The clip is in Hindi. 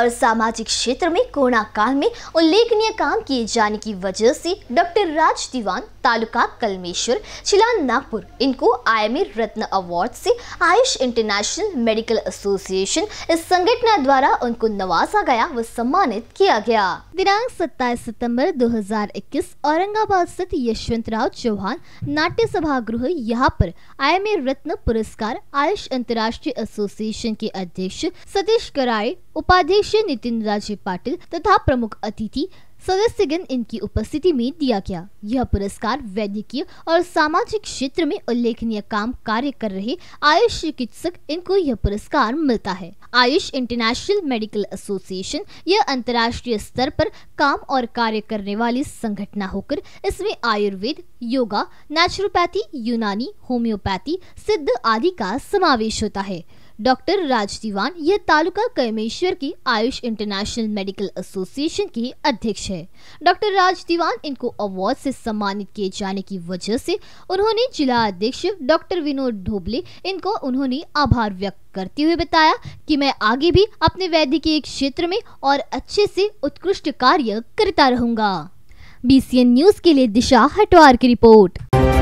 और सामाजिक क्षेत्र में कोरोना काल में उल्लेखनीय काम किए जाने की वजह से डॉक्टर राज दीवान तालुका कलमेश्वर जिला नागपुर इनको आईएमए रत्न अवार्ड से आयुष इंटरनेशनल मेडिकल एसोसिएशन इस संगठन द्वारा उनको नवाजा गया व सम्मानित किया गया दिनांक 27 सितंबर 2021 औरंगाबाद स्थित यशवंत राव चौहान नाट्य सभागृह यहाँ पर आईएमए रत्न पुरस्कार आयुष अंतर्राष्ट्रीय एसोसिएशन के अध्यक्ष सतीश कराड़े उपाध्यक्ष नितिन राजे पाटिल तथा प्रमुख अतिथि सदस्यगण इनकी उपस्थिति में दिया गया यह पुरस्कार वैद्यकीय और सामाजिक क्षेत्र में उल्लेखनीय काम कार्य कर रहे आयुष चिकित्सक इनको यह पुरस्कार मिलता है आयुष इंटरनेशनल मेडिकल एसोसिएशन यह अंतर्राष्ट्रीय स्तर पर काम और कार्य करने वाली संगठना होकर इसमें आयुर्वेद योगा नेचुरोपैथी यूनानी होम्योपैथी सिद्ध आदि का समावेश होता है डॉक्टर राज दीवान यह तालुका कैमेश्वर की आयुष इंटरनेशनल मेडिकल एसोसिएशन के अध्यक्ष है डॉक्टर राज दीवान इनको अवार्ड से सम्मानित किए जाने की वजह से उन्होंने जिला अध्यक्ष डॉक्टर विनोद ढोबले इनको उन्होंने आभार व्यक्त करते हुए बताया कि मैं आगे भी अपने वैद्यकीय क्षेत्र में और अच्छे से उत्कृष्ट कार्य करता रहूंगा बी न्यूज के लिए दिशा हटवार की रिपोर्ट